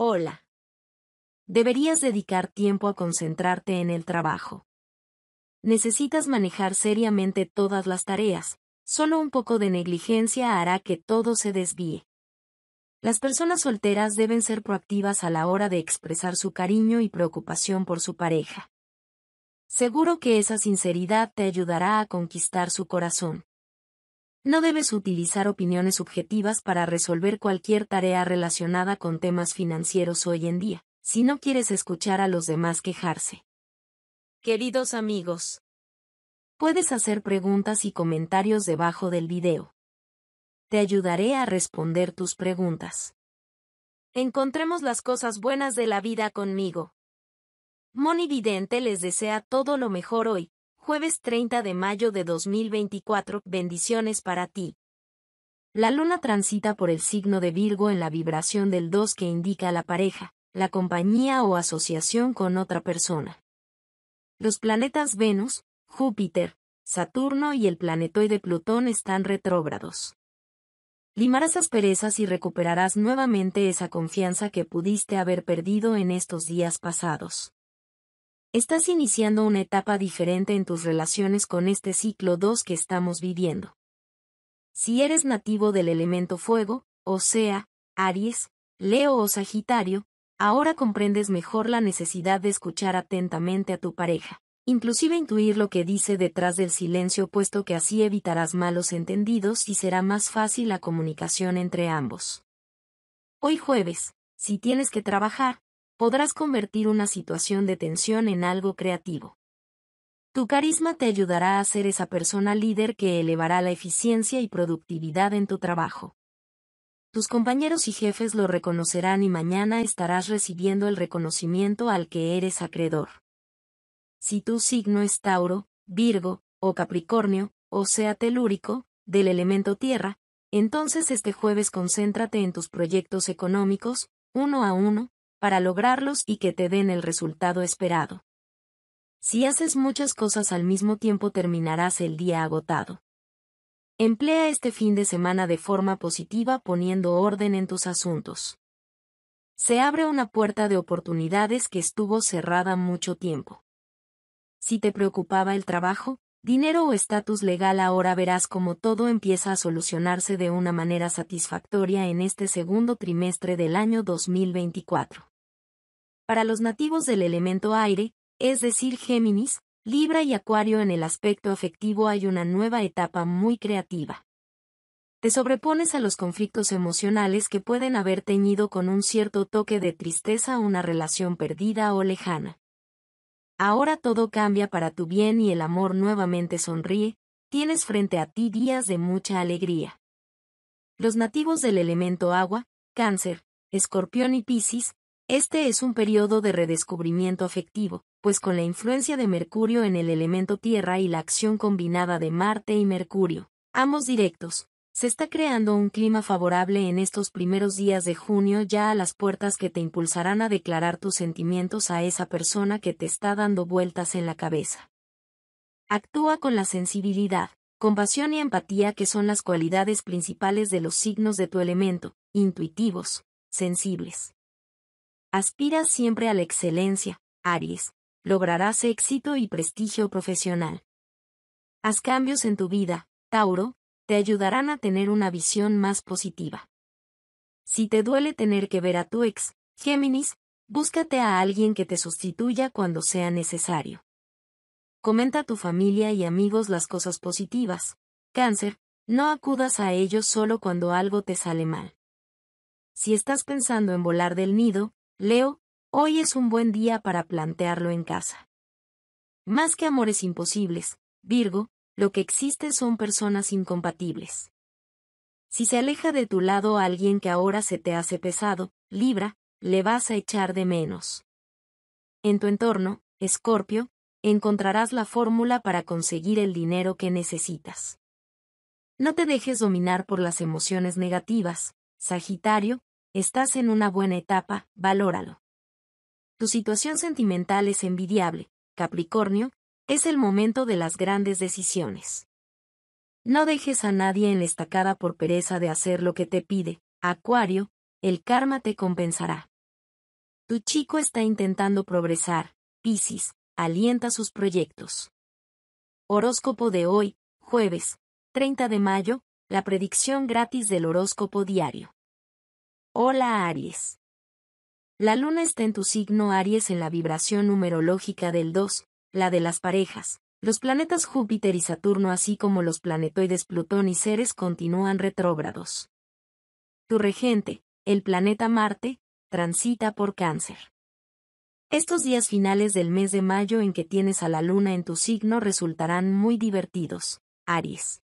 Hola. Deberías dedicar tiempo a concentrarte en el trabajo. Necesitas manejar seriamente todas las tareas, solo un poco de negligencia hará que todo se desvíe. Las personas solteras deben ser proactivas a la hora de expresar su cariño y preocupación por su pareja. Seguro que esa sinceridad te ayudará a conquistar su corazón. No debes utilizar opiniones subjetivas para resolver cualquier tarea relacionada con temas financieros hoy en día, si no quieres escuchar a los demás quejarse. Queridos amigos, puedes hacer preguntas y comentarios debajo del video. Te ayudaré a responder tus preguntas. Encontremos las cosas buenas de la vida conmigo. Moni Vidente les desea todo lo mejor hoy, Jueves 30 de mayo de 2024, bendiciones para ti. La luna transita por el signo de Virgo en la vibración del 2 que indica la pareja, la compañía o asociación con otra persona. Los planetas Venus, Júpiter, Saturno y el planetoide Plutón están retrógrados. Limarás asperezas y recuperarás nuevamente esa confianza que pudiste haber perdido en estos días pasados. Estás iniciando una etapa diferente en tus relaciones con este ciclo 2 que estamos viviendo. Si eres nativo del elemento fuego, o sea, Aries, Leo o Sagitario, ahora comprendes mejor la necesidad de escuchar atentamente a tu pareja, inclusive intuir lo que dice detrás del silencio puesto que así evitarás malos entendidos y será más fácil la comunicación entre ambos. Hoy jueves, si tienes que trabajar, podrás convertir una situación de tensión en algo creativo. Tu carisma te ayudará a ser esa persona líder que elevará la eficiencia y productividad en tu trabajo. Tus compañeros y jefes lo reconocerán y mañana estarás recibiendo el reconocimiento al que eres acreedor. Si tu signo es Tauro, Virgo, o Capricornio, o sea telúrico, del elemento tierra, entonces este jueves concéntrate en tus proyectos económicos, uno a uno, para lograrlos y que te den el resultado esperado. Si haces muchas cosas al mismo tiempo terminarás el día agotado. Emplea este fin de semana de forma positiva poniendo orden en tus asuntos. Se abre una puerta de oportunidades que estuvo cerrada mucho tiempo. Si te preocupaba el trabajo, Dinero o estatus legal ahora verás como todo empieza a solucionarse de una manera satisfactoria en este segundo trimestre del año 2024. Para los nativos del elemento aire, es decir, Géminis, Libra y Acuario en el aspecto afectivo hay una nueva etapa muy creativa. Te sobrepones a los conflictos emocionales que pueden haber teñido con un cierto toque de tristeza una relación perdida o lejana. Ahora todo cambia para tu bien y el amor nuevamente sonríe, tienes frente a ti días de mucha alegría. Los nativos del elemento agua, cáncer, escorpión y piscis, este es un periodo de redescubrimiento afectivo, pues con la influencia de Mercurio en el elemento tierra y la acción combinada de Marte y Mercurio, ambos directos, se está creando un clima favorable en estos primeros días de junio ya a las puertas que te impulsarán a declarar tus sentimientos a esa persona que te está dando vueltas en la cabeza. Actúa con la sensibilidad, compasión y empatía que son las cualidades principales de los signos de tu elemento, intuitivos, sensibles. Aspiras siempre a la excelencia, Aries. Lograrás éxito y prestigio profesional. Haz cambios en tu vida, Tauro, te ayudarán a tener una visión más positiva. Si te duele tener que ver a tu ex, Géminis, búscate a alguien que te sustituya cuando sea necesario. Comenta a tu familia y amigos las cosas positivas. Cáncer, no acudas a ellos solo cuando algo te sale mal. Si estás pensando en volar del nido, Leo, hoy es un buen día para plantearlo en casa. Más que amores imposibles, Virgo, lo que existe son personas incompatibles. Si se aleja de tu lado a alguien que ahora se te hace pesado, Libra, le vas a echar de menos. En tu entorno, Escorpio, encontrarás la fórmula para conseguir el dinero que necesitas. No te dejes dominar por las emociones negativas, Sagitario, estás en una buena etapa, valóralo. Tu situación sentimental es envidiable, Capricornio, es el momento de las grandes decisiones. No dejes a nadie en la estacada por pereza de hacer lo que te pide, Acuario, el karma te compensará. Tu chico está intentando progresar, Piscis, alienta sus proyectos. Horóscopo de hoy, jueves, 30 de mayo, la predicción gratis del horóscopo diario. Hola Aries. La luna está en tu signo Aries en la vibración numerológica del 2, la de las parejas. Los planetas Júpiter y Saturno así como los planetoides Plutón y Ceres continúan retrógrados. Tu regente, el planeta Marte, transita por cáncer. Estos días finales del mes de mayo en que tienes a la luna en tu signo resultarán muy divertidos, Aries.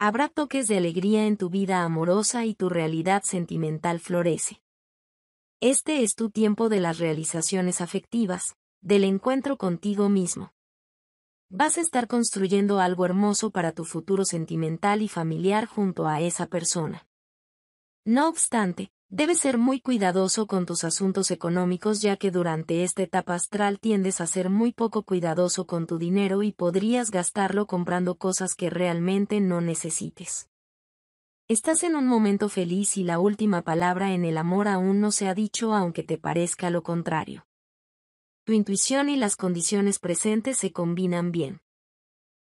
Habrá toques de alegría en tu vida amorosa y tu realidad sentimental florece. Este es tu tiempo de las realizaciones afectivas, del encuentro contigo mismo. Vas a estar construyendo algo hermoso para tu futuro sentimental y familiar junto a esa persona. No obstante, debes ser muy cuidadoso con tus asuntos económicos ya que durante esta etapa astral tiendes a ser muy poco cuidadoso con tu dinero y podrías gastarlo comprando cosas que realmente no necesites. Estás en un momento feliz y la última palabra en el amor aún no se ha dicho aunque te parezca lo contrario tu intuición y las condiciones presentes se combinan bien.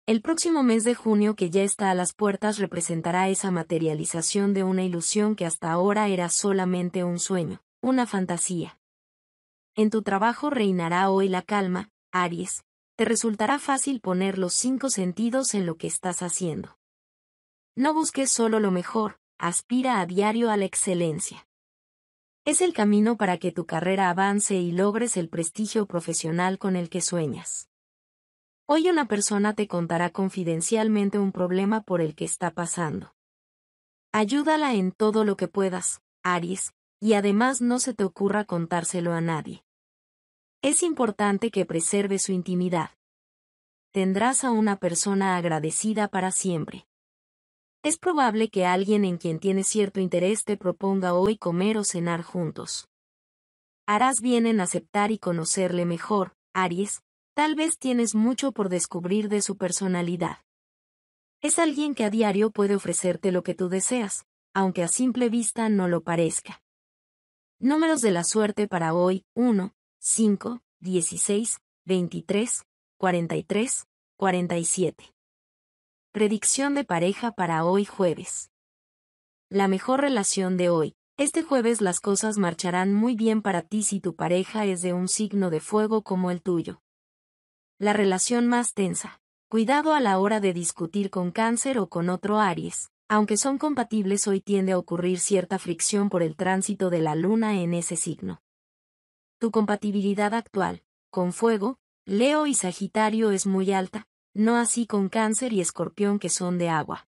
El próximo mes de junio que ya está a las puertas representará esa materialización de una ilusión que hasta ahora era solamente un sueño, una fantasía. En tu trabajo reinará hoy la calma, Aries. Te resultará fácil poner los cinco sentidos en lo que estás haciendo. No busques solo lo mejor, aspira a diario a la excelencia. Es el camino para que tu carrera avance y logres el prestigio profesional con el que sueñas. Hoy una persona te contará confidencialmente un problema por el que está pasando. Ayúdala en todo lo que puedas, Aries, y además no se te ocurra contárselo a nadie. Es importante que preserve su intimidad. Tendrás a una persona agradecida para siempre. Es probable que alguien en quien tienes cierto interés te proponga hoy comer o cenar juntos. Harás bien en aceptar y conocerle mejor, Aries, tal vez tienes mucho por descubrir de su personalidad. Es alguien que a diario puede ofrecerte lo que tú deseas, aunque a simple vista no lo parezca. Números de la suerte para hoy 1, 5, 16, 23, 43, 47. Predicción de pareja para hoy jueves. La mejor relación de hoy. Este jueves las cosas marcharán muy bien para ti si tu pareja es de un signo de fuego como el tuyo. La relación más tensa. Cuidado a la hora de discutir con cáncer o con otro Aries. Aunque son compatibles hoy tiende a ocurrir cierta fricción por el tránsito de la luna en ese signo. Tu compatibilidad actual, con fuego, Leo y Sagitario es muy alta, no así con cáncer y escorpión que son de agua.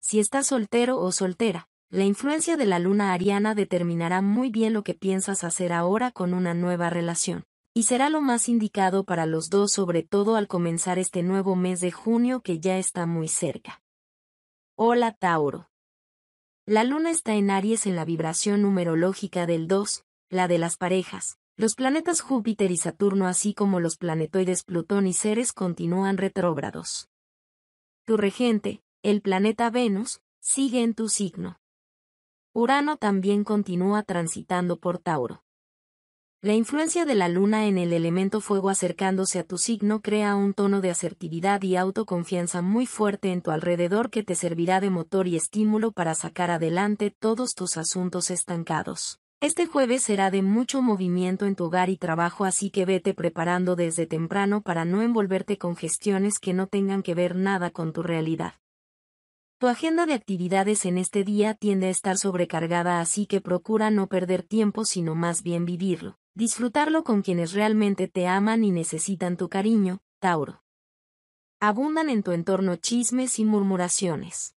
Si estás soltero o soltera, la influencia de la luna ariana determinará muy bien lo que piensas hacer ahora con una nueva relación, y será lo más indicado para los dos sobre todo al comenzar este nuevo mes de junio que ya está muy cerca. Hola Tauro. La luna está en Aries en la vibración numerológica del 2, la de las parejas, los planetas Júpiter y Saturno así como los planetoides Plutón y Ceres continúan retrógrados. Tu regente, el planeta Venus, sigue en tu signo. Urano también continúa transitando por Tauro. La influencia de la luna en el elemento fuego acercándose a tu signo crea un tono de asertividad y autoconfianza muy fuerte en tu alrededor que te servirá de motor y estímulo para sacar adelante todos tus asuntos estancados. Este jueves será de mucho movimiento en tu hogar y trabajo así que vete preparando desde temprano para no envolverte con gestiones que no tengan que ver nada con tu realidad. Tu agenda de actividades en este día tiende a estar sobrecargada así que procura no perder tiempo sino más bien vivirlo, disfrutarlo con quienes realmente te aman y necesitan tu cariño, Tauro. Abundan en tu entorno chismes y murmuraciones.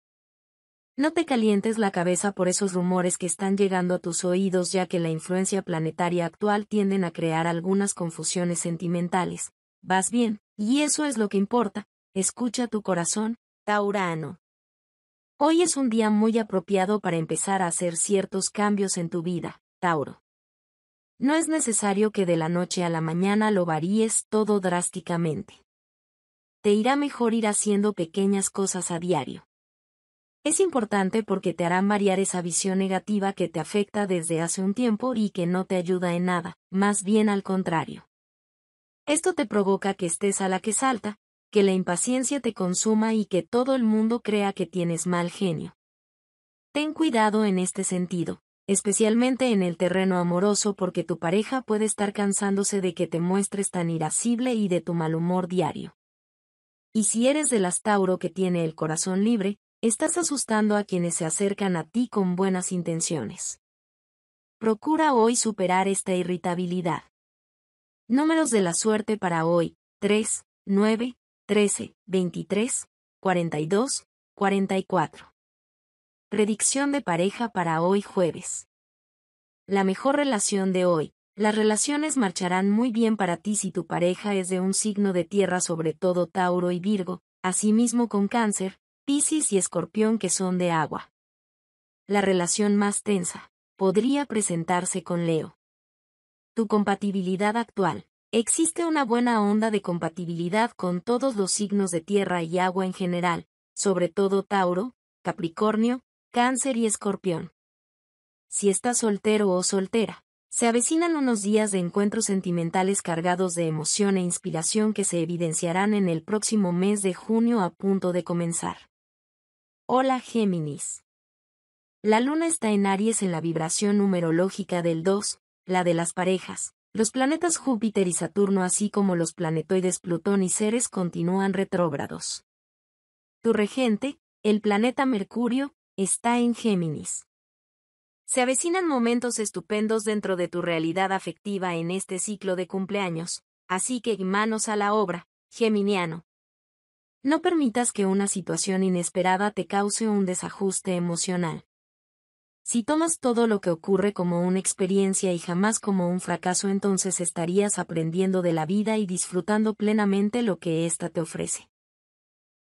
No te calientes la cabeza por esos rumores que están llegando a tus oídos ya que la influencia planetaria actual tienden a crear algunas confusiones sentimentales. Vas bien, y eso es lo que importa. Escucha tu corazón, Taurano. Hoy es un día muy apropiado para empezar a hacer ciertos cambios en tu vida, Tauro. No es necesario que de la noche a la mañana lo varíes todo drásticamente. Te irá mejor ir haciendo pequeñas cosas a diario es importante porque te hará variar esa visión negativa que te afecta desde hace un tiempo y que no te ayuda en nada, más bien al contrario. Esto te provoca que estés a la que salta, que la impaciencia te consuma y que todo el mundo crea que tienes mal genio. Ten cuidado en este sentido, especialmente en el terreno amoroso porque tu pareja puede estar cansándose de que te muestres tan irascible y de tu mal humor diario. Y si eres del astauro que tiene el corazón libre, Estás asustando a quienes se acercan a ti con buenas intenciones. Procura hoy superar esta irritabilidad. Números de la suerte para hoy, 3, 9, 13, 23, 42, 44. Predicción de pareja para hoy jueves. La mejor relación de hoy. Las relaciones marcharán muy bien para ti si tu pareja es de un signo de tierra sobre todo Tauro y Virgo, asimismo con cáncer, Piscis y Escorpión que son de agua. La relación más tensa podría presentarse con Leo. Tu compatibilidad actual. Existe una buena onda de compatibilidad con todos los signos de tierra y agua en general, sobre todo Tauro, Capricornio, Cáncer y Escorpión. Si estás soltero o soltera, se avecinan unos días de encuentros sentimentales cargados de emoción e inspiración que se evidenciarán en el próximo mes de junio a punto de comenzar. Hola Géminis. La luna está en Aries en la vibración numerológica del 2, la de las parejas. Los planetas Júpiter y Saturno así como los planetoides Plutón y Ceres continúan retrógrados. Tu regente, el planeta Mercurio, está en Géminis. Se avecinan momentos estupendos dentro de tu realidad afectiva en este ciclo de cumpleaños, así que manos a la obra, Geminiano. No permitas que una situación inesperada te cause un desajuste emocional. Si tomas todo lo que ocurre como una experiencia y jamás como un fracaso, entonces estarías aprendiendo de la vida y disfrutando plenamente lo que ésta te ofrece.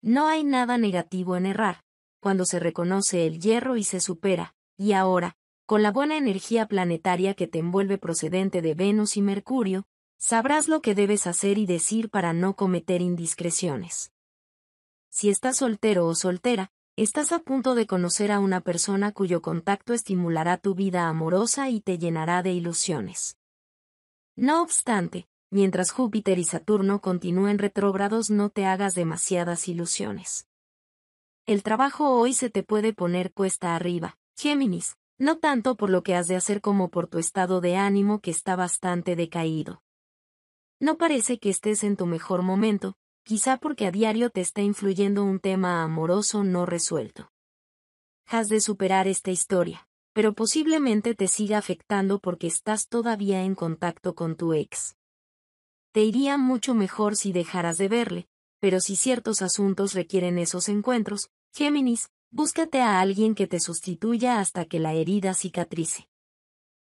No hay nada negativo en errar, cuando se reconoce el hierro y se supera, y ahora, con la buena energía planetaria que te envuelve procedente de Venus y Mercurio, sabrás lo que debes hacer y decir para no cometer indiscreciones. Si estás soltero o soltera, estás a punto de conocer a una persona cuyo contacto estimulará tu vida amorosa y te llenará de ilusiones. No obstante, mientras Júpiter y Saturno continúen retrógrados no te hagas demasiadas ilusiones. El trabajo hoy se te puede poner cuesta arriba, Géminis, no tanto por lo que has de hacer como por tu estado de ánimo que está bastante decaído. No parece que estés en tu mejor momento, quizá porque a diario te está influyendo un tema amoroso no resuelto. Has de superar esta historia, pero posiblemente te siga afectando porque estás todavía en contacto con tu ex. Te iría mucho mejor si dejaras de verle, pero si ciertos asuntos requieren esos encuentros, Géminis, búscate a alguien que te sustituya hasta que la herida cicatrice.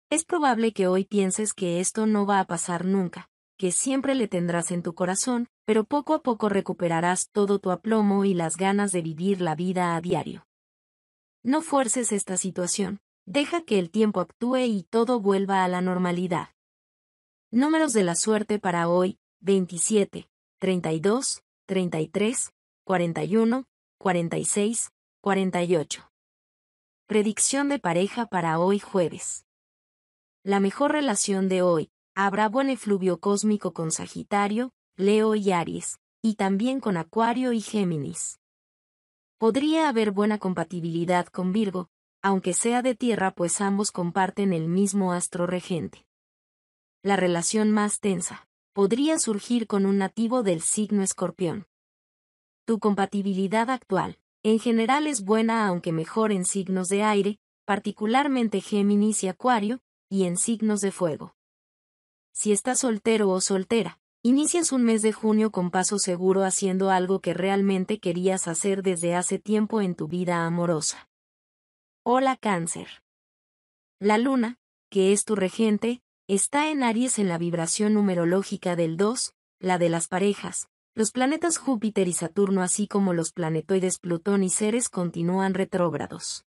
Es probable que hoy pienses que esto no va a pasar nunca, que siempre le tendrás en tu corazón, pero poco a poco recuperarás todo tu aplomo y las ganas de vivir la vida a diario. No fuerces esta situación, deja que el tiempo actúe y todo vuelva a la normalidad. Números de la suerte para hoy, 27, 32, 33, 41, 46, 48. Predicción de pareja para hoy jueves. La mejor relación de hoy, Habrá buen efluvio cósmico con Sagitario, Leo y Aries, y también con Acuario y Géminis. Podría haber buena compatibilidad con Virgo, aunque sea de tierra pues ambos comparten el mismo astro regente. La relación más tensa podría surgir con un nativo del signo escorpión. Tu compatibilidad actual, en general es buena aunque mejor en signos de aire, particularmente Géminis y Acuario, y en signos de fuego si estás soltero o soltera. Inicias un mes de junio con paso seguro haciendo algo que realmente querías hacer desde hace tiempo en tu vida amorosa. Hola cáncer. La luna, que es tu regente, está en Aries en la vibración numerológica del 2, la de las parejas. Los planetas Júpiter y Saturno así como los planetoides Plutón y Ceres continúan retrógrados.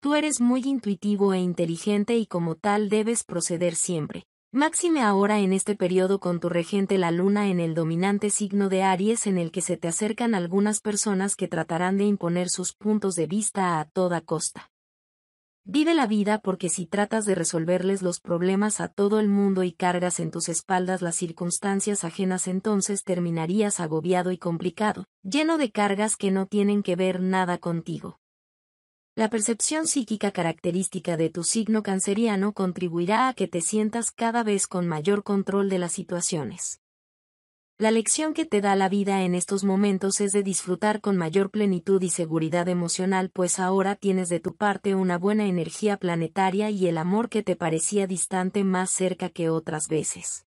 Tú eres muy intuitivo e inteligente y como tal debes proceder siempre. Máxime ahora en este periodo con tu regente la luna en el dominante signo de Aries en el que se te acercan algunas personas que tratarán de imponer sus puntos de vista a toda costa. Vive la vida porque si tratas de resolverles los problemas a todo el mundo y cargas en tus espaldas las circunstancias ajenas entonces terminarías agobiado y complicado, lleno de cargas que no tienen que ver nada contigo. La percepción psíquica característica de tu signo canceriano contribuirá a que te sientas cada vez con mayor control de las situaciones. La lección que te da la vida en estos momentos es de disfrutar con mayor plenitud y seguridad emocional, pues ahora tienes de tu parte una buena energía planetaria y el amor que te parecía distante más cerca que otras veces.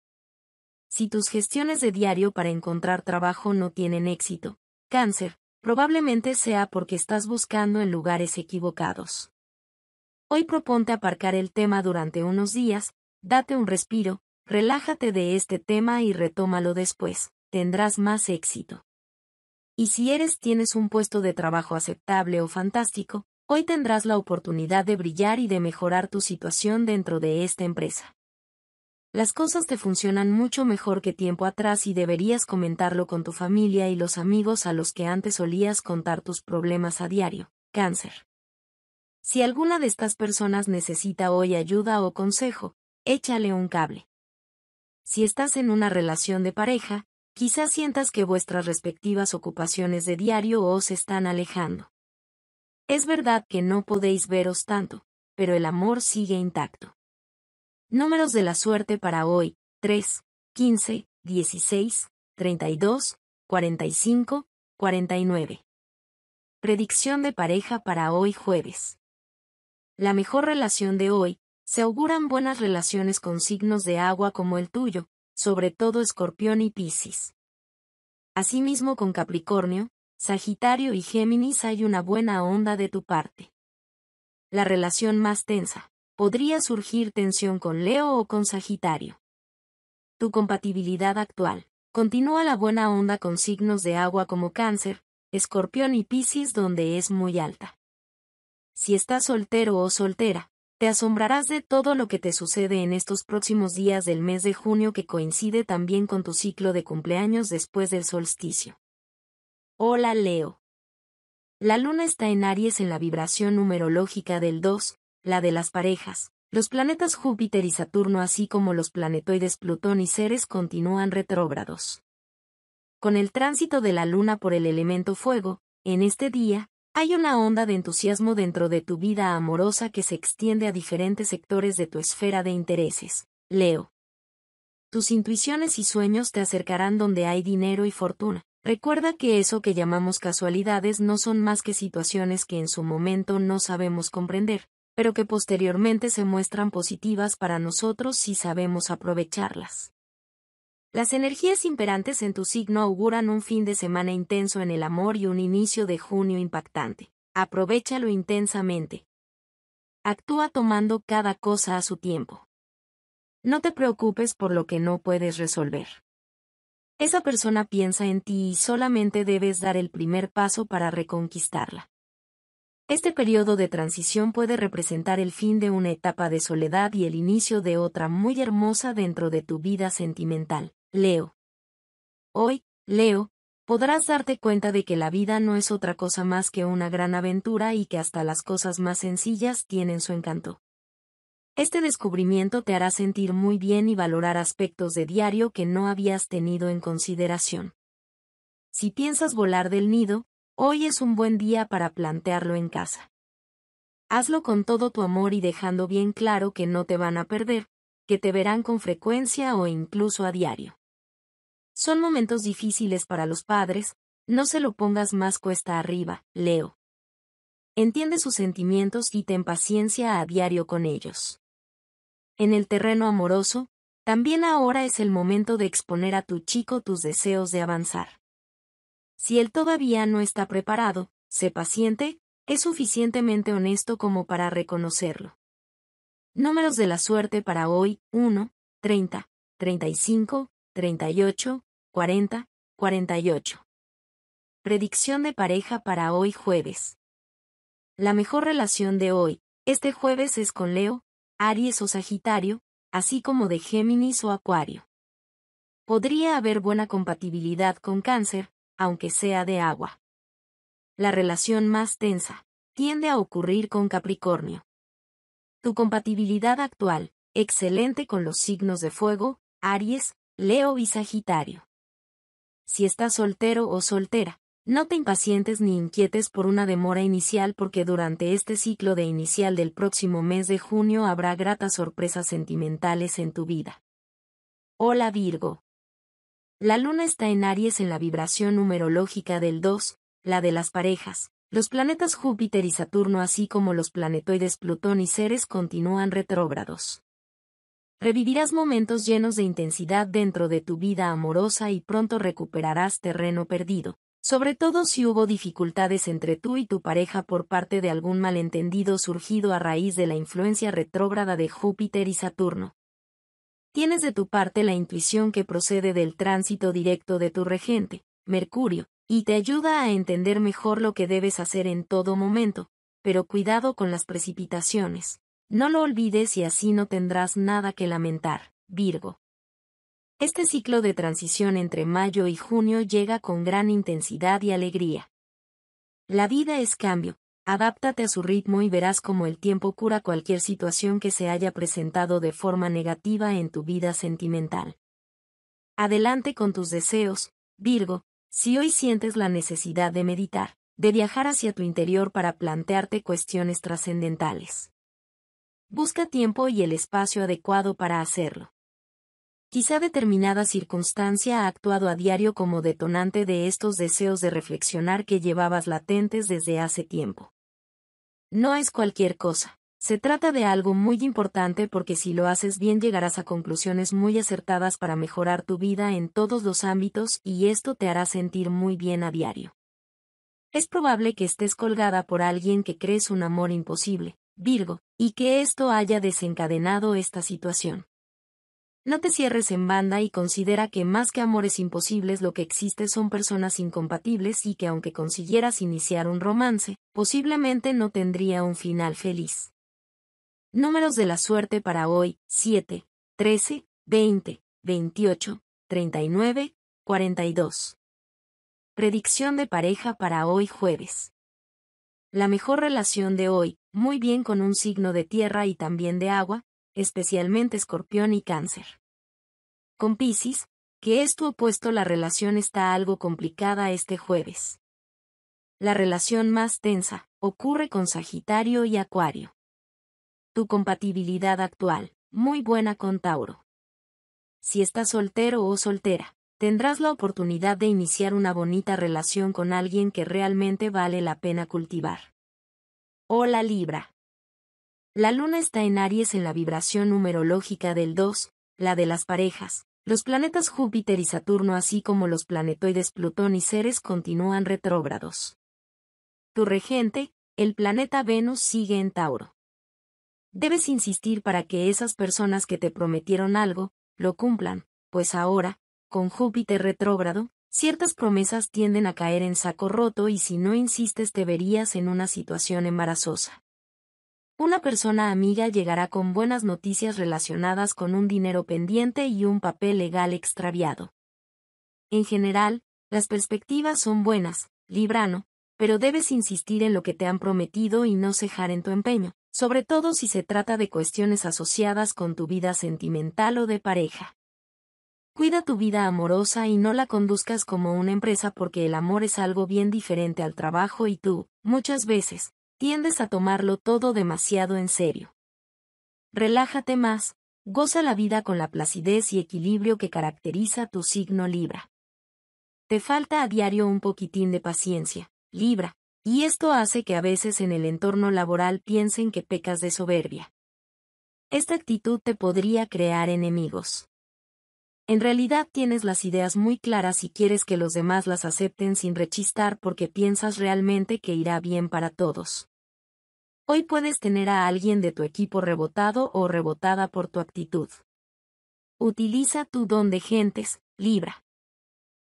Si tus gestiones de diario para encontrar trabajo no tienen éxito, cáncer, probablemente sea porque estás buscando en lugares equivocados. Hoy proponte aparcar el tema durante unos días, date un respiro, relájate de este tema y retómalo después, tendrás más éxito. Y si eres tienes un puesto de trabajo aceptable o fantástico, hoy tendrás la oportunidad de brillar y de mejorar tu situación dentro de esta empresa. Las cosas te funcionan mucho mejor que tiempo atrás y deberías comentarlo con tu familia y los amigos a los que antes solías contar tus problemas a diario. Cáncer. Si alguna de estas personas necesita hoy ayuda o consejo, échale un cable. Si estás en una relación de pareja, quizás sientas que vuestras respectivas ocupaciones de diario os están alejando. Es verdad que no podéis veros tanto, pero el amor sigue intacto. Números de la suerte para hoy, 3, 15, 16, 32, 45, 49. Predicción de pareja para hoy jueves. La mejor relación de hoy, se auguran buenas relaciones con signos de agua como el tuyo, sobre todo Escorpión y Piscis. Asimismo con Capricornio, Sagitario y Géminis hay una buena onda de tu parte. La relación más tensa, podría surgir tensión con Leo o con Sagitario. Tu compatibilidad actual. Continúa la buena onda con signos de agua como Cáncer, Escorpión y Piscis donde es muy alta. Si estás soltero o soltera, te asombrarás de todo lo que te sucede en estos próximos días del mes de junio que coincide también con tu ciclo de cumpleaños después del solsticio. Hola Leo. La luna está en Aries en la vibración numerológica del 2, la de las parejas. Los planetas Júpiter y Saturno así como los planetoides Plutón y Ceres continúan retrógrados. Con el tránsito de la Luna por el elemento fuego, en este día, hay una onda de entusiasmo dentro de tu vida amorosa que se extiende a diferentes sectores de tu esfera de intereses. Leo. Tus intuiciones y sueños te acercarán donde hay dinero y fortuna. Recuerda que eso que llamamos casualidades no son más que situaciones que en su momento no sabemos comprender, pero que posteriormente se muestran positivas para nosotros si sabemos aprovecharlas. Las energías imperantes en tu signo auguran un fin de semana intenso en el amor y un inicio de junio impactante. Aprovechalo intensamente. Actúa tomando cada cosa a su tiempo. No te preocupes por lo que no puedes resolver. Esa persona piensa en ti y solamente debes dar el primer paso para reconquistarla. Este periodo de transición puede representar el fin de una etapa de soledad y el inicio de otra muy hermosa dentro de tu vida sentimental, Leo. Hoy, Leo, podrás darte cuenta de que la vida no es otra cosa más que una gran aventura y que hasta las cosas más sencillas tienen su encanto. Este descubrimiento te hará sentir muy bien y valorar aspectos de diario que no habías tenido en consideración. Si piensas volar del nido, Hoy es un buen día para plantearlo en casa. Hazlo con todo tu amor y dejando bien claro que no te van a perder, que te verán con frecuencia o incluso a diario. Son momentos difíciles para los padres, no se lo pongas más cuesta arriba, Leo. Entiende sus sentimientos y ten paciencia a diario con ellos. En el terreno amoroso, también ahora es el momento de exponer a tu chico tus deseos de avanzar. Si él todavía no está preparado, sé paciente, es suficientemente honesto como para reconocerlo. Números de la suerte para hoy, 1, 30, 35, 38, 40, 48. Predicción de pareja para hoy jueves. La mejor relación de hoy, este jueves es con Leo, Aries o Sagitario, así como de Géminis o Acuario. Podría haber buena compatibilidad con Cáncer, aunque sea de agua. La relación más tensa tiende a ocurrir con Capricornio. Tu compatibilidad actual, excelente con los signos de fuego, Aries, Leo y Sagitario. Si estás soltero o soltera, no te impacientes ni inquietes por una demora inicial porque durante este ciclo de inicial del próximo mes de junio habrá gratas sorpresas sentimentales en tu vida. Hola Virgo. La luna está en Aries en la vibración numerológica del 2, la de las parejas. Los planetas Júpiter y Saturno así como los planetoides Plutón y Ceres continúan retrógrados. Revivirás momentos llenos de intensidad dentro de tu vida amorosa y pronto recuperarás terreno perdido, sobre todo si hubo dificultades entre tú y tu pareja por parte de algún malentendido surgido a raíz de la influencia retrógrada de Júpiter y Saturno tienes de tu parte la intuición que procede del tránsito directo de tu regente, Mercurio, y te ayuda a entender mejor lo que debes hacer en todo momento, pero cuidado con las precipitaciones. No lo olvides y así no tendrás nada que lamentar, Virgo. Este ciclo de transición entre mayo y junio llega con gran intensidad y alegría. La vida es cambio, Adáptate a su ritmo y verás cómo el tiempo cura cualquier situación que se haya presentado de forma negativa en tu vida sentimental. Adelante con tus deseos, Virgo, si hoy sientes la necesidad de meditar, de viajar hacia tu interior para plantearte cuestiones trascendentales. Busca tiempo y el espacio adecuado para hacerlo. Quizá determinada circunstancia ha actuado a diario como detonante de estos deseos de reflexionar que llevabas latentes desde hace tiempo. No es cualquier cosa. Se trata de algo muy importante porque si lo haces bien llegarás a conclusiones muy acertadas para mejorar tu vida en todos los ámbitos y esto te hará sentir muy bien a diario. Es probable que estés colgada por alguien que crees un amor imposible, Virgo, y que esto haya desencadenado esta situación. No te cierres en banda y considera que más que amores imposibles lo que existe son personas incompatibles y que aunque consiguieras iniciar un romance, posiblemente no tendría un final feliz. Números de la suerte para hoy, 7, 13, 20, 28, 39, 42. Predicción de pareja para hoy jueves. La mejor relación de hoy, muy bien con un signo de tierra y también de agua, especialmente escorpión y cáncer. Con Pisces, que es tu opuesto, la relación está algo complicada este jueves. La relación más tensa ocurre con Sagitario y Acuario. Tu compatibilidad actual, muy buena con Tauro. Si estás soltero o soltera, tendrás la oportunidad de iniciar una bonita relación con alguien que realmente vale la pena cultivar. Hola Libra. La luna está en Aries en la vibración numerológica del 2, la de las parejas. Los planetas Júpiter y Saturno así como los planetoides Plutón y Ceres continúan retrógrados. Tu regente, el planeta Venus sigue en Tauro. Debes insistir para que esas personas que te prometieron algo, lo cumplan, pues ahora, con Júpiter retrógrado, ciertas promesas tienden a caer en saco roto y si no insistes te verías en una situación embarazosa. Una persona amiga llegará con buenas noticias relacionadas con un dinero pendiente y un papel legal extraviado. En general, las perspectivas son buenas, Librano, pero debes insistir en lo que te han prometido y no cejar en tu empeño, sobre todo si se trata de cuestiones asociadas con tu vida sentimental o de pareja. Cuida tu vida amorosa y no la conduzcas como una empresa porque el amor es algo bien diferente al trabajo y tú, muchas veces, tiendes a tomarlo todo demasiado en serio. Relájate más, goza la vida con la placidez y equilibrio que caracteriza tu signo Libra. Te falta a diario un poquitín de paciencia, Libra, y esto hace que a veces en el entorno laboral piensen que pecas de soberbia. Esta actitud te podría crear enemigos. En realidad tienes las ideas muy claras y quieres que los demás las acepten sin rechistar porque piensas realmente que irá bien para todos. Hoy puedes tener a alguien de tu equipo rebotado o rebotada por tu actitud. Utiliza tu don de gentes, Libra.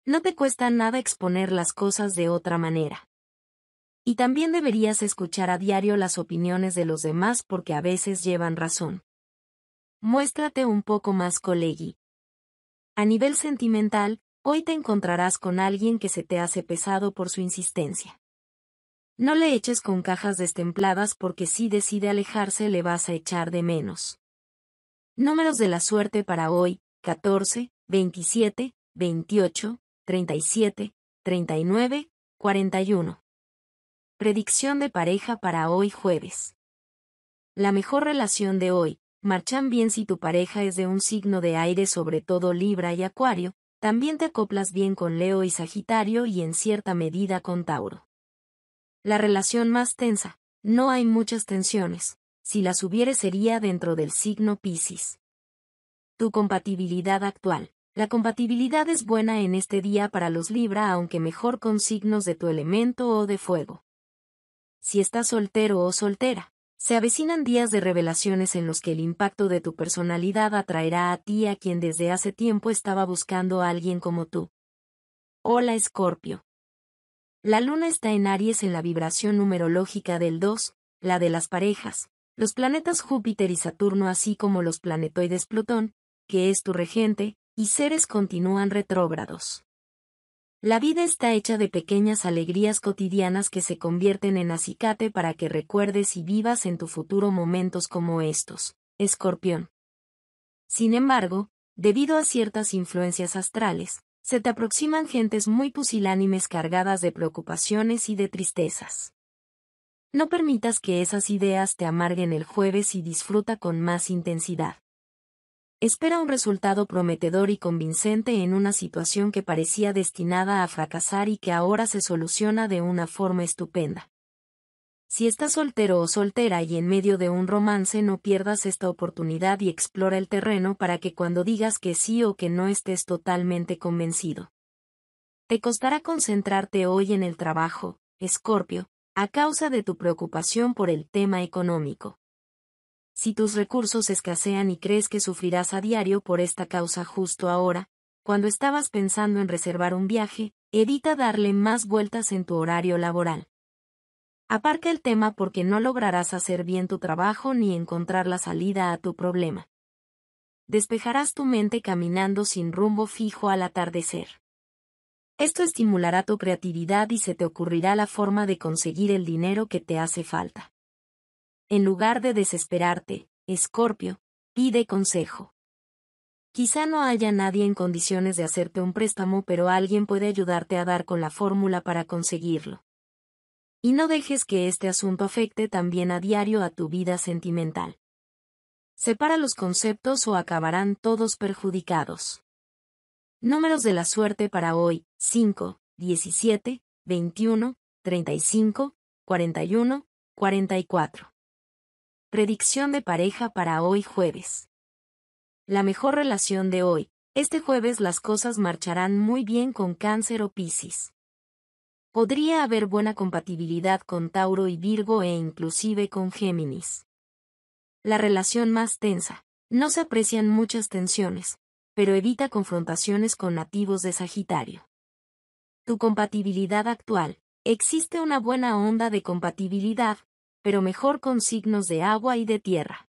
No te cuesta nada exponer las cosas de otra manera. Y también deberías escuchar a diario las opiniones de los demás porque a veces llevan razón. Muéstrate un poco más colegi. A nivel sentimental, hoy te encontrarás con alguien que se te hace pesado por su insistencia. No le eches con cajas destempladas porque si decide alejarse le vas a echar de menos. Números de la suerte para hoy, 14, 27, 28, 37, 39, 41. Predicción de pareja para hoy jueves. La mejor relación de hoy, Marchan bien si tu pareja es de un signo de aire, sobre todo Libra y Acuario, también te acoplas bien con Leo y Sagitario y en cierta medida con Tauro. La relación más tensa. No hay muchas tensiones. Si las hubiere sería dentro del signo Piscis. Tu compatibilidad actual. La compatibilidad es buena en este día para los Libra aunque mejor con signos de tu elemento o de fuego. Si estás soltero o soltera, se avecinan días de revelaciones en los que el impacto de tu personalidad atraerá a ti a quien desde hace tiempo estaba buscando a alguien como tú. Hola Escorpio. La luna está en Aries en la vibración numerológica del 2, la de las parejas. Los planetas Júpiter y Saturno así como los planetoides Plutón, que es tu regente, y seres continúan retrógrados. La vida está hecha de pequeñas alegrías cotidianas que se convierten en acicate para que recuerdes y vivas en tu futuro momentos como estos. Escorpión. Sin embargo, debido a ciertas influencias astrales, se te aproximan gentes muy pusilánimes cargadas de preocupaciones y de tristezas. No permitas que esas ideas te amarguen el jueves y disfruta con más intensidad espera un resultado prometedor y convincente en una situación que parecía destinada a fracasar y que ahora se soluciona de una forma estupenda. Si estás soltero o soltera y en medio de un romance no pierdas esta oportunidad y explora el terreno para que cuando digas que sí o que no estés totalmente convencido. Te costará concentrarte hoy en el trabajo, Escorpio, a causa de tu preocupación por el tema económico. Si tus recursos escasean y crees que sufrirás a diario por esta causa justo ahora, cuando estabas pensando en reservar un viaje, evita darle más vueltas en tu horario laboral. Aparca el tema porque no lograrás hacer bien tu trabajo ni encontrar la salida a tu problema. Despejarás tu mente caminando sin rumbo fijo al atardecer. Esto estimulará tu creatividad y se te ocurrirá la forma de conseguir el dinero que te hace falta. En lugar de desesperarte, Escorpio, pide consejo. Quizá no haya nadie en condiciones de hacerte un préstamo, pero alguien puede ayudarte a dar con la fórmula para conseguirlo. Y no dejes que este asunto afecte también a diario a tu vida sentimental. Separa los conceptos o acabarán todos perjudicados. Números de la suerte para hoy, 5, 17, 21, 35, 41, 44. Predicción de pareja para hoy jueves. La mejor relación de hoy. Este jueves las cosas marcharán muy bien con cáncer o piscis. Podría haber buena compatibilidad con Tauro y Virgo e inclusive con Géminis. La relación más tensa. No se aprecian muchas tensiones, pero evita confrontaciones con nativos de Sagitario. Tu compatibilidad actual. Existe una buena onda de compatibilidad, pero mejor con signos de agua y de tierra.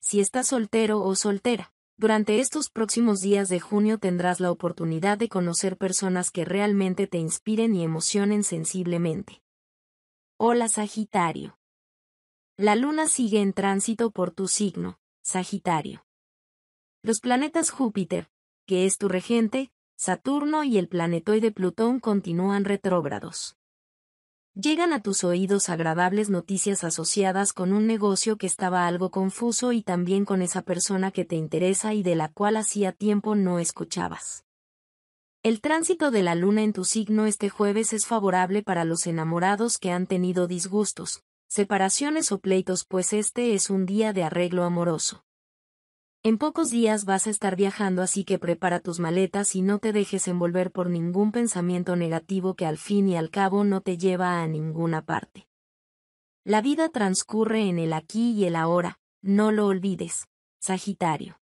Si estás soltero o soltera, durante estos próximos días de junio tendrás la oportunidad de conocer personas que realmente te inspiren y emocionen sensiblemente. Hola Sagitario. La luna sigue en tránsito por tu signo, Sagitario. Los planetas Júpiter, que es tu regente, Saturno y el planetoide Plutón continúan retrógrados. Llegan a tus oídos agradables noticias asociadas con un negocio que estaba algo confuso y también con esa persona que te interesa y de la cual hacía tiempo no escuchabas. El tránsito de la luna en tu signo este jueves es favorable para los enamorados que han tenido disgustos, separaciones o pleitos pues este es un día de arreglo amoroso. En pocos días vas a estar viajando así que prepara tus maletas y no te dejes envolver por ningún pensamiento negativo que al fin y al cabo no te lleva a ninguna parte. La vida transcurre en el aquí y el ahora, no lo olvides, Sagitario.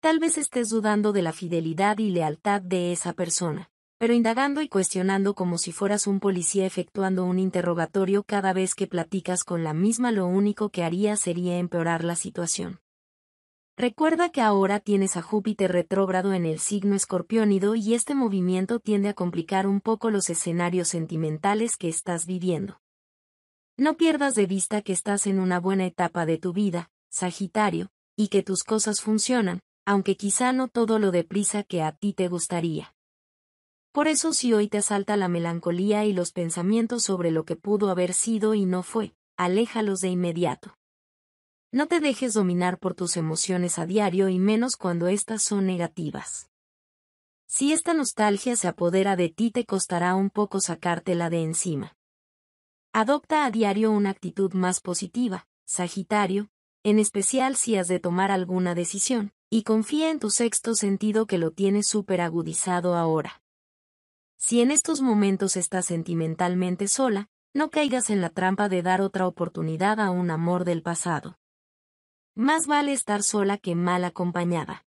Tal vez estés dudando de la fidelidad y lealtad de esa persona, pero indagando y cuestionando como si fueras un policía efectuando un interrogatorio cada vez que platicas con la misma lo único que haría sería empeorar la situación. Recuerda que ahora tienes a Júpiter retrógrado en el signo escorpiónido y este movimiento tiende a complicar un poco los escenarios sentimentales que estás viviendo. No pierdas de vista que estás en una buena etapa de tu vida, Sagitario, y que tus cosas funcionan, aunque quizá no todo lo deprisa que a ti te gustaría. Por eso si hoy te asalta la melancolía y los pensamientos sobre lo que pudo haber sido y no fue, aléjalos de inmediato. No te dejes dominar por tus emociones a diario y menos cuando éstas son negativas. Si esta nostalgia se apodera de ti te costará un poco sacártela de encima. Adopta a diario una actitud más positiva, Sagitario, en especial si has de tomar alguna decisión, y confía en tu sexto sentido que lo tienes súper agudizado ahora. Si en estos momentos estás sentimentalmente sola, no caigas en la trampa de dar otra oportunidad a un amor del pasado. Más vale estar sola que mal acompañada.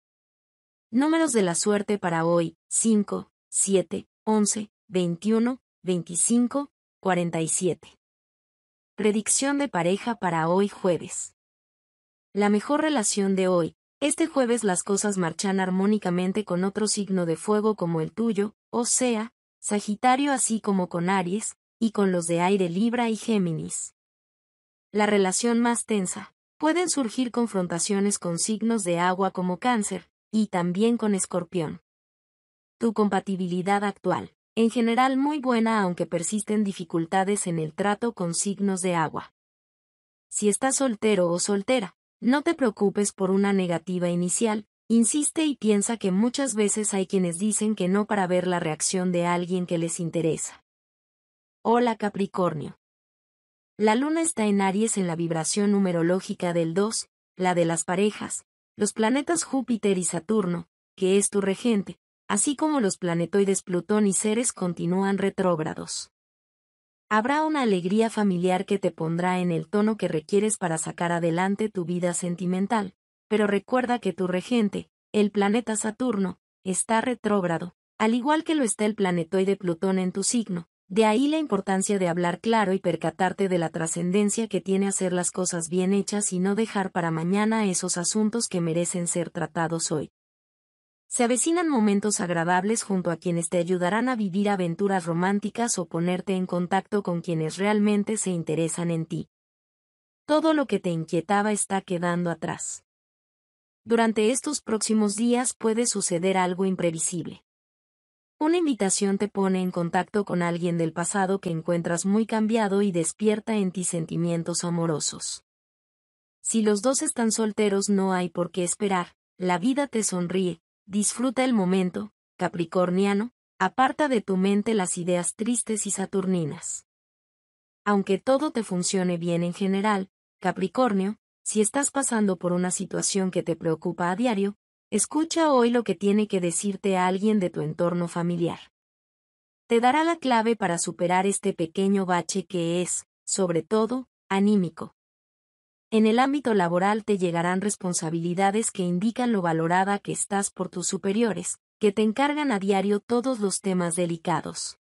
Números de la suerte para hoy, 5, 7, 11, 21, 25, 47. Predicción de pareja para hoy jueves. La mejor relación de hoy. Este jueves las cosas marchan armónicamente con otro signo de fuego como el tuyo, o sea, Sagitario así como con Aries, y con los de aire Libra y Géminis. La relación más tensa, pueden surgir confrontaciones con signos de agua como cáncer, y también con escorpión. Tu compatibilidad actual, en general muy buena aunque persisten dificultades en el trato con signos de agua. Si estás soltero o soltera, no te preocupes por una negativa inicial, insiste y piensa que muchas veces hay quienes dicen que no para ver la reacción de alguien que les interesa. Hola Capricornio. La luna está en Aries en la vibración numerológica del 2, la de las parejas, los planetas Júpiter y Saturno, que es tu regente, así como los planetoides Plutón y Ceres continúan retrógrados. Habrá una alegría familiar que te pondrá en el tono que requieres para sacar adelante tu vida sentimental, pero recuerda que tu regente, el planeta Saturno, está retrógrado, al igual que lo está el planetoide Plutón en tu signo, de ahí la importancia de hablar claro y percatarte de la trascendencia que tiene hacer las cosas bien hechas y no dejar para mañana esos asuntos que merecen ser tratados hoy. Se avecinan momentos agradables junto a quienes te ayudarán a vivir aventuras románticas o ponerte en contacto con quienes realmente se interesan en ti. Todo lo que te inquietaba está quedando atrás. Durante estos próximos días puede suceder algo imprevisible. Una invitación te pone en contacto con alguien del pasado que encuentras muy cambiado y despierta en ti sentimientos amorosos. Si los dos están solteros no hay por qué esperar, la vida te sonríe, disfruta el momento, Capricorniano, aparta de tu mente las ideas tristes y saturninas. Aunque todo te funcione bien en general, Capricornio, si estás pasando por una situación que te preocupa a diario, Escucha hoy lo que tiene que decirte alguien de tu entorno familiar. Te dará la clave para superar este pequeño bache que es, sobre todo, anímico. En el ámbito laboral te llegarán responsabilidades que indican lo valorada que estás por tus superiores, que te encargan a diario todos los temas delicados.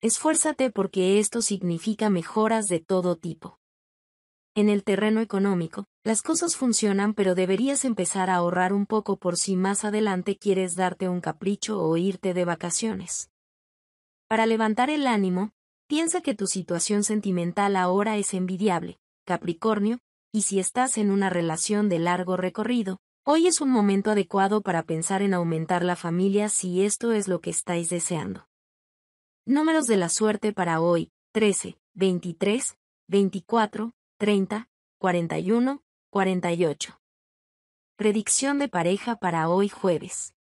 Esfuérzate porque esto significa mejoras de todo tipo. En el terreno económico, las cosas funcionan pero deberías empezar a ahorrar un poco por si más adelante quieres darte un capricho o irte de vacaciones. Para levantar el ánimo, piensa que tu situación sentimental ahora es envidiable, Capricornio, y si estás en una relación de largo recorrido, hoy es un momento adecuado para pensar en aumentar la familia si esto es lo que estáis deseando. Números de la suerte para hoy, 13, 23, 24, 30, 41, 48. Predicción de pareja para hoy jueves.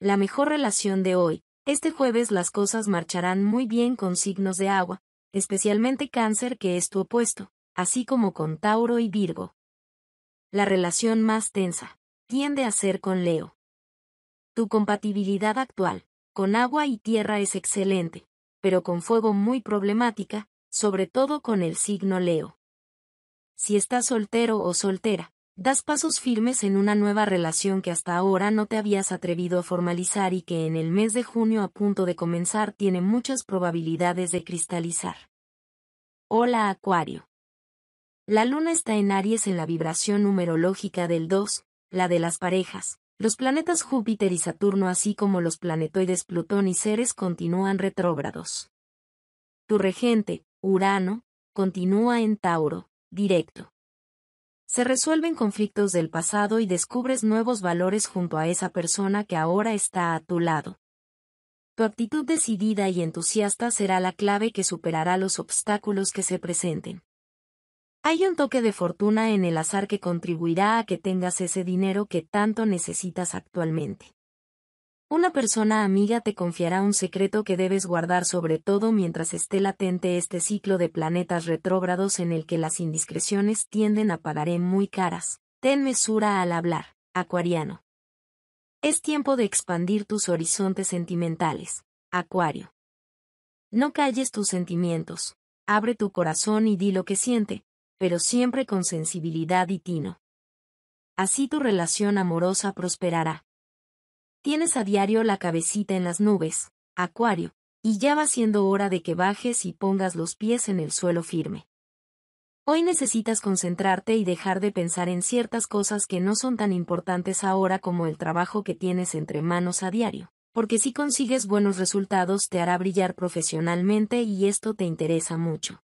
La mejor relación de hoy. Este jueves las cosas marcharán muy bien con signos de agua, especialmente cáncer que es tu opuesto, así como con Tauro y Virgo. La relación más tensa. Tiende a ser con Leo. Tu compatibilidad actual, con agua y tierra es excelente, pero con fuego muy problemática, sobre todo con el signo Leo si estás soltero o soltera, das pasos firmes en una nueva relación que hasta ahora no te habías atrevido a formalizar y que en el mes de junio a punto de comenzar tiene muchas probabilidades de cristalizar. Hola Acuario. La luna está en Aries en la vibración numerológica del 2, la de las parejas. Los planetas Júpiter y Saturno así como los planetoides Plutón y Ceres continúan retrógrados. Tu regente, Urano, continúa en Tauro directo. Se resuelven conflictos del pasado y descubres nuevos valores junto a esa persona que ahora está a tu lado. Tu actitud decidida y entusiasta será la clave que superará los obstáculos que se presenten. Hay un toque de fortuna en el azar que contribuirá a que tengas ese dinero que tanto necesitas actualmente. Una persona amiga te confiará un secreto que debes guardar sobre todo mientras esté latente este ciclo de planetas retrógrados en el que las indiscreciones tienden a pagar en muy caras. Ten mesura al hablar, acuariano. Es tiempo de expandir tus horizontes sentimentales, acuario. No calles tus sentimientos, abre tu corazón y di lo que siente, pero siempre con sensibilidad y tino. Así tu relación amorosa prosperará. Tienes a diario la cabecita en las nubes, Acuario, y ya va siendo hora de que bajes y pongas los pies en el suelo firme. Hoy necesitas concentrarte y dejar de pensar en ciertas cosas que no son tan importantes ahora como el trabajo que tienes entre manos a diario, porque si consigues buenos resultados te hará brillar profesionalmente y esto te interesa mucho.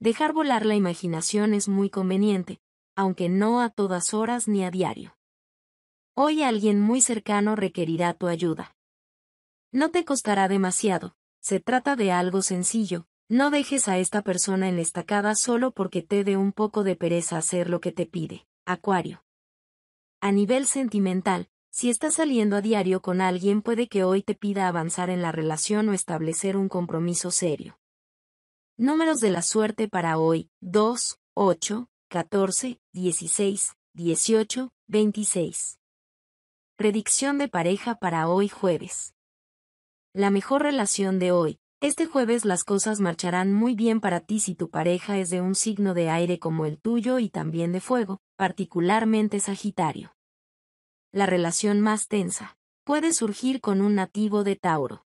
Dejar volar la imaginación es muy conveniente, aunque no a todas horas ni a diario. Hoy alguien muy cercano requerirá tu ayuda. No te costará demasiado, se trata de algo sencillo, no dejes a esta persona en la estacada solo porque te dé un poco de pereza hacer lo que te pide. Acuario. A nivel sentimental, si estás saliendo a diario con alguien puede que hoy te pida avanzar en la relación o establecer un compromiso serio. Números de la suerte para hoy, 2, 8, 14, 16, 18, 26. Predicción de pareja para hoy jueves. La mejor relación de hoy. Este jueves las cosas marcharán muy bien para ti si tu pareja es de un signo de aire como el tuyo y también de fuego, particularmente Sagitario. La relación más tensa puede surgir con un nativo de Tauro.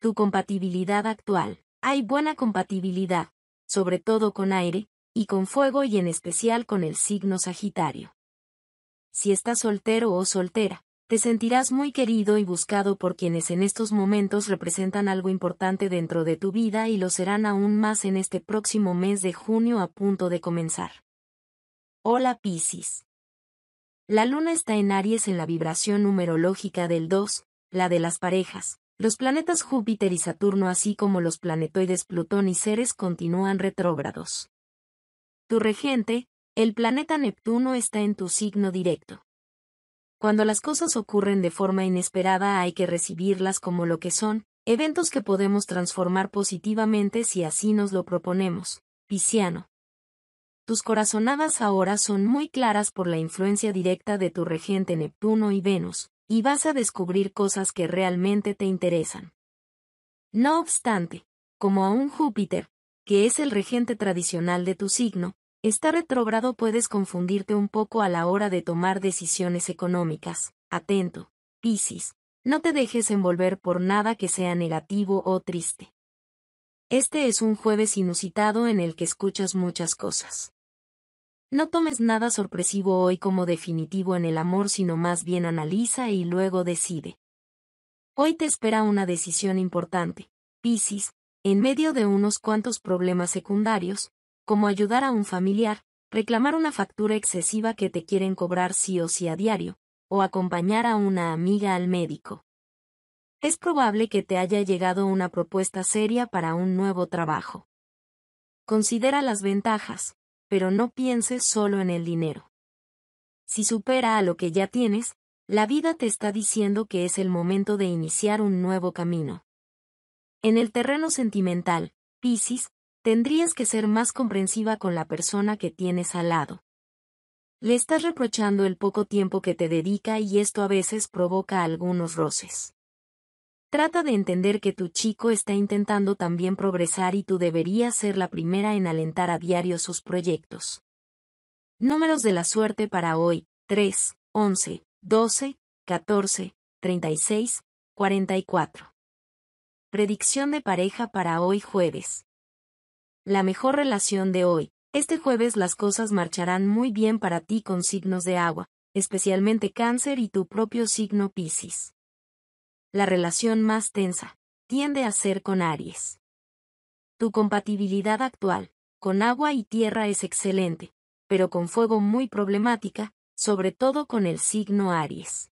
Tu compatibilidad actual. Hay buena compatibilidad, sobre todo con aire, y con fuego y en especial con el signo Sagitario si estás soltero o soltera, te sentirás muy querido y buscado por quienes en estos momentos representan algo importante dentro de tu vida y lo serán aún más en este próximo mes de junio a punto de comenzar. Hola Piscis. La luna está en Aries en la vibración numerológica del 2, la de las parejas. Los planetas Júpiter y Saturno así como los planetoides Plutón y Ceres continúan retrógrados. Tu regente, el planeta Neptuno está en tu signo directo. Cuando las cosas ocurren de forma inesperada hay que recibirlas como lo que son, eventos que podemos transformar positivamente si así nos lo proponemos. Pisciano. Tus corazonadas ahora son muy claras por la influencia directa de tu regente Neptuno y Venus, y vas a descubrir cosas que realmente te interesan. No obstante, como a un Júpiter, que es el regente tradicional de tu signo, Está retrogrado puedes confundirte un poco a la hora de tomar decisiones económicas. Atento. Piscis. No te dejes envolver por nada que sea negativo o triste. Este es un jueves inusitado en el que escuchas muchas cosas. No tomes nada sorpresivo hoy como definitivo en el amor, sino más bien analiza y luego decide. Hoy te espera una decisión importante. Piscis, en medio de unos cuantos problemas secundarios, como ayudar a un familiar, reclamar una factura excesiva que te quieren cobrar sí o sí a diario, o acompañar a una amiga al médico. Es probable que te haya llegado una propuesta seria para un nuevo trabajo. Considera las ventajas, pero no pienses solo en el dinero. Si supera a lo que ya tienes, la vida te está diciendo que es el momento de iniciar un nuevo camino. En el terreno sentimental, Piscis, Tendrías que ser más comprensiva con la persona que tienes al lado. Le estás reprochando el poco tiempo que te dedica y esto a veces provoca algunos roces. Trata de entender que tu chico está intentando también progresar y tú deberías ser la primera en alentar a diario sus proyectos. Números de la suerte para hoy, 3, 11, 12, 14, 36, 44. Predicción de pareja para hoy jueves la mejor relación de hoy. Este jueves las cosas marcharán muy bien para ti con signos de agua, especialmente cáncer y tu propio signo Piscis. La relación más tensa tiende a ser con Aries. Tu compatibilidad actual con agua y tierra es excelente, pero con fuego muy problemática, sobre todo con el signo Aries.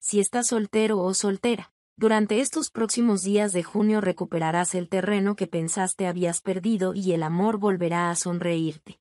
Si estás soltero o soltera, durante estos próximos días de junio recuperarás el terreno que pensaste habías perdido y el amor volverá a sonreírte.